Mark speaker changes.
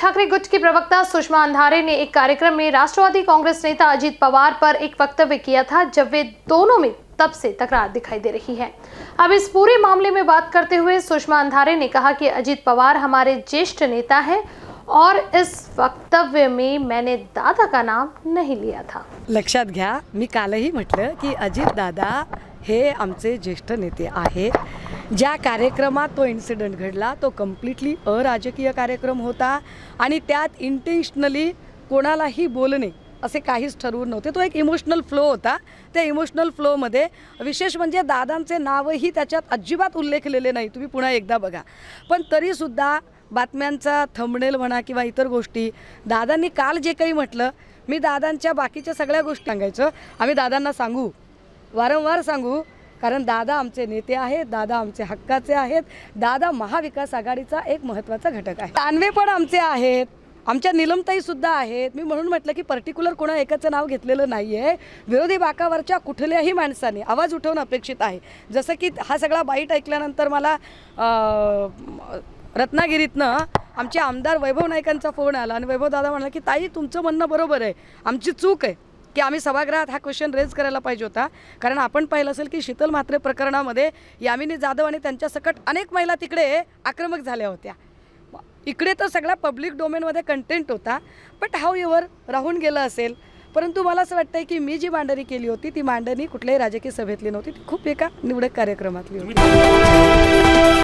Speaker 1: ठाकरे गुट की प्रवक्ता सुषमा अंधारे ने एक कार्यक्रम में राष्ट्रवादी कांग्रेस नेता अजीत पवार पर एक वक्तव्य किया था जब वे दोनों में तब से तकरार दिखाई दे रही है अब इस पूरे मामले में बात करते हुए सुषमा अंधारे ने कहा कि अजीत पवार हमारे ज्येष्ठ नेता है और इस वक्तव्य में मैंने दादा का नाम नहीं लिया था
Speaker 2: लक्षात घ्या मी ही मटल की अजित दादा हे आमसे ज्येष्ठ नेता है ज्या कार्यक्रमात तो इन्सिडंट घडला तो कम्प्लिटली अराजकीय कार्यक्रम होता आणि त्यात इंटेन्शनली कोणालाही बोलणे असे काहीच ठरवून नव्हते तो एक इमोशनल फ्लो होता त्या इमोशनल फ्लोमध्ये विशेष म्हणजे दादांचे नावही त्याच्यात अजिबात उल्लेखलेले नाही तुम्ही पुन्हा एकदा बघा पण तरीसुद्धा बातम्यांचा थंबनेल म्हणा किंवा इतर गोष्टी दादांनी काल जे काही म्हटलं मी दादांच्या बाकीच्या सगळ्या गोष्टी सांगायचं आम्ही दादांना सांगू वारंवार सांगू कारण दादा आमचे नेते आहेत दादा आमचे हक्काचे आहेत दादा महाविकास आघाडीचा एक महत्त्वाचा घटक आहे तानवे पण आमचे आहेत आमच्या निलमताई सुद्धा आहेत मी म्हणून म्हटलं की पर्टिक्युलर कोणा एकाचं नाव घेतलेलं नाही आहे विरोधी बाकावरच्या कुठल्याही माणसाने आवाज उठवणं अपेक्षित आहे जसं की हा सगळा बाईट ऐकल्यानंतर मला रत्नागिरीतनं आमचे आमदार वैभव नाईकांचा फोन आला आणि वैभव दादा म्हणाला की ताई तुमचं म्हणणं बरोबर आहे आमची चूक आहे की आम्ही सभागृहात हा क्वेश्चन रेज करायला पाहिजे होता कारण आपण पाहिलं असेल की शीतल म्हात्रे प्रकरणामध्ये यामिनी जाधव आणि त्यांच्या सकट अनेक महिला तिकडे आक्रमक झाल्या होत्या इकडे तर सगळा पब्लिक डोमेनमध्ये कंटेंट होता बट हाऊ युवर राहून गेलं असेल परंतु मला असं वाटतंय की मी जी मांडणी केली होती ती मांडणी कुठल्याही राजकीय सभेतली नव्हती ती खूप एका निवडक कार्यक्रमातली होती